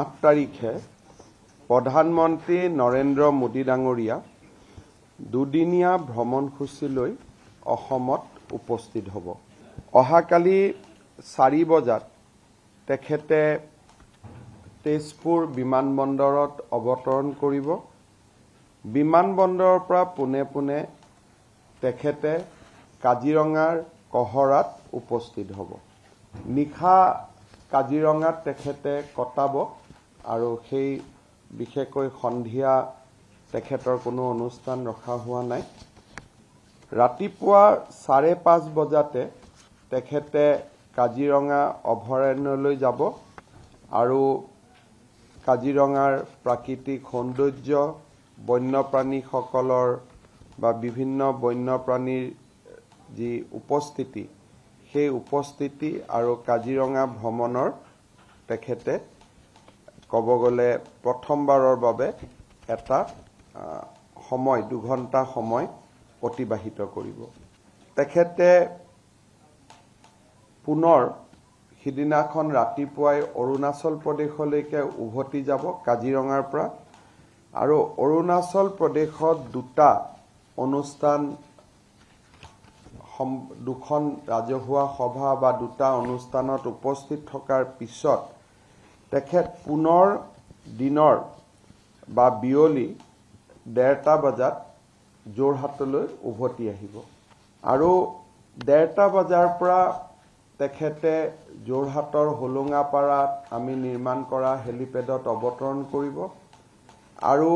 আঠ তাৰিখে প্ৰধানমন্ত্ৰী নৰেন্দ্ৰ মোদী ডাঙৰীয়া দুদিনীয়া ভ্ৰমণসূচীলৈ অসমত উপস্থিত হ'ব অহাকালি চাৰি বজাত তেখেতে তেজপুৰ বিমানবন্দৰত অৱতৰণ কৰিব বিমানবন্দৰৰ পৰা পোনে পোনে তেখেতে কাজিৰঙাৰ কহৰাত উপস্থিত হ'ব নিশা কাজিৰঙাত তেখেতে কটাব আৰু সেই বিশেষকৈ সন্ধিয়া তেখেতৰ কোনো অনুষ্ঠান ৰখা হোৱা নাই ৰাতিপুৱা চাৰে পাঁচ বজাতে তেখেতে কাজিৰঙা অভয়াৰণ্যলৈ যাব আৰু কাজিৰঙাৰ প্ৰাকৃতিক সৌন্দৰ্য বন্যপ্ৰাণীসকলৰ বা বিভিন্ন বন্যপ্ৰাণীৰ যি উপস্থিতি সেই উপস্থিতি আৰু কাজিৰঙা ভ্ৰমণৰ তেখেতে কব গলে প্ৰথমবাৰৰ বাবে এটা সময় দুঘণ্টা সময় অতিবাহিত কৰিব তেখেতে পুনৰ সিদিনাখন ৰাতিপুৱাই অৰুণাচল প্ৰদেশলৈকে উভতি যাব কাজিৰঙাৰ পৰা আৰু অৰুণাচল প্ৰদেশত দুটা অনুষ্ঠান দুখন ৰাজহুৱা সভা বা দুটা অনুষ্ঠানত উপস্থিত থকাৰ পিছত তেখেত পুনৰ দিনৰ বা বিয়লি ডেৰটা বজাত যোৰহাটলৈ উভতি আহিব আৰু ডেৰটা বজাৰ পৰা তেখেতে যোৰহাটৰ হোলোঙাপাৰাত আমি নিৰ্মাণ কৰা হেলিপেডত অৱতৰণ কৰিব আৰু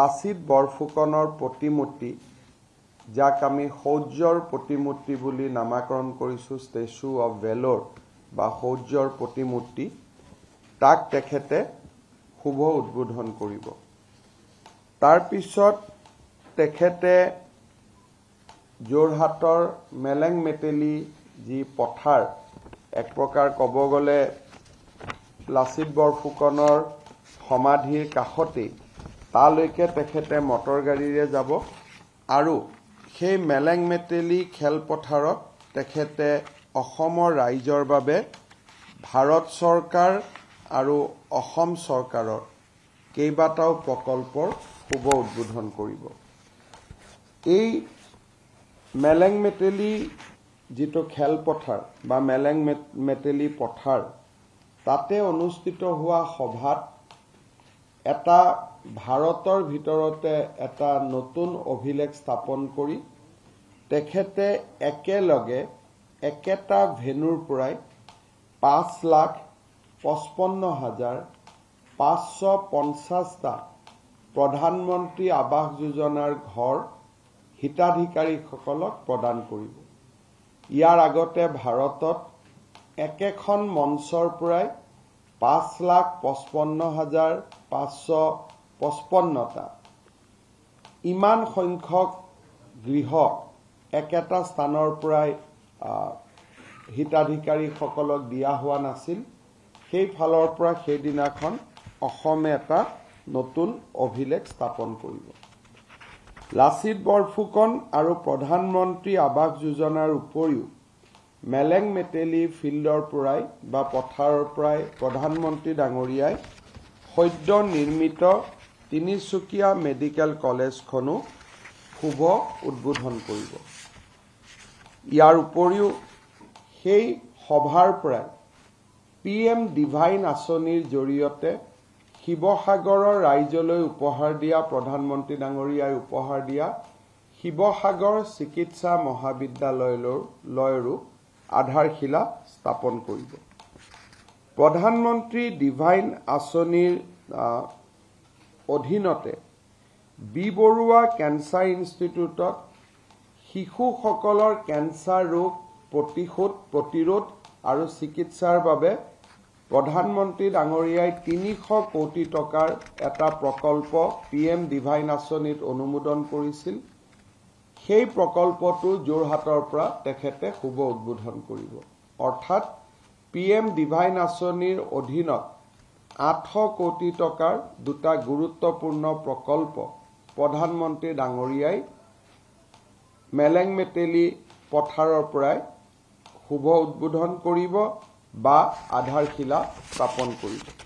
লাচিত বৰফুকনৰ প্ৰতিমূৰ্তি যাক আমি শৌৰ্যৰ প্ৰতিমূৰ্তি বুলি নামাকৰণ কৰিছোঁ ষ্টেচু অৱ ভেলৰ বা শৌৰ্যৰ প্ৰতিমূৰ্তি তাক তেখেতে শুভ উদ্বোধন কৰিব তাৰপিছত তেখেতে যোৰহাটৰ মেলেং মেটেলি যি পথাৰ এক প্ৰকাৰ ক'ব গ'লে লাচিত বৰফুকনৰ সমাধিৰ কাষতেই তালৈকে তেখেতে মটৰ গাড়ীৰে যাব আৰু সেই মেলেং মেটেলি খেলপথাৰত তেখেতে অসমৰ ৰাইজৰ বাবে ভাৰত চৰকাৰ আৰু অসম চৰকাৰৰ কেইবাটাও প্ৰকল্পৰ শুভ উদ্বোধন কৰিব এই মেলেং মেটেলি যিটো খেলপথাৰ বা মেলেং মেটেলি পথাৰ তাতে অনুষ্ঠিত হোৱা সভাত এটা ভাৰতৰ ভিতৰতে এটা নতুন অভিলেখ স্থাপন কৰি তেখেতে একেলগে একেটা ভেনুৰ পৰাই পাঁচ লাখ পঁচপন্ন হাজাৰ পাঁচশ পঞ্চাছটা প্ৰধানমন্ত্ৰী আৱাস যোজনাৰ ঘৰ হিতাধিকাৰীসকলক প্ৰদান কৰিব ইয়াৰ আগতে ভাৰতত একেখন মঞ্চৰ পৰাই পাঁচ লাখ পঁচপন্ন হাজাৰ পাঁচশ পঁচপন্নটা ইমান সংখ্যক গৃহ একেটা স্থানৰ পৰাই হিতাধিকাৰীসকলক দিয়া হোৱা নাছিল সেইফালৰ পৰা সেইদিনাখন অসমে এটা নতুন অভিলেখ স্থাপন কৰিব লাচিত বৰফুকন আৰু প্ৰধানমন্ত্ৰী আৱাস যোজনাৰ উপৰিও মেলেং মেটেলি ফিল্ডৰ পৰাই বা পথাৰৰ পৰাই প্ৰধানমন্ত্ৰী ডাঙৰীয়াই সদ্য নিৰ্মিত তিনিচুকীয়া মেডিকেল কলেজখনো শুভ উদ্বোধন কৰিব ইয়াৰ উপৰিও সেই সভাৰ পৰাই পি এম ডিভাইন আঁচনিৰ জৰিয়তে শিৱসাগৰৰ ৰাইজলৈ উপহাৰ দিয়া প্ৰধানমন্ত্ৰী ডাঙৰীয়াই উপহাৰ দিয়া শিৱসাগৰ চিকিৎসা মহাবিদ্যালয়লৈয়ৰো আধাৰশিলা স্থাপন কৰিব প্ৰধানমন্ত্ৰী ডিভাইন আঁচনিৰ অধীনতে বি বৰুৱা কেঞ্চাৰ ইনষ্টিটিউটত শিশুসকলৰ কেঞ্চাৰ ৰোগ প্ৰতিশোধ প্ৰতিৰোধ আৰু চিকিৎসাৰ বাবে প্ৰধানমন্ত্ৰী ডাঙৰীয়াই তিনিশ কোটি টকাৰ এটা প্ৰকল্প পি এম ডিভাইন আঁচনিত অনুমোদন কৰিছিল সেই প্ৰকল্পটো যোৰহাটৰ পৰা তেখেতে শুভ উদ্বোধন কৰিব অৰ্থাৎ পি এম ডিভাইন আঁচনিৰ অধীনত আঠশ কোটি টকাৰ দুটা গুৰুত্বপূৰ্ণ প্ৰকল্প প্ৰধানমন্ত্ৰী ডাঙৰীয়াই মেলেং মেলেংমেটেলি পথাৰৰ পৰাই শুভ উদ্বোধন কৰিব বা আধাৰশিলা স্থাপন কৰিছে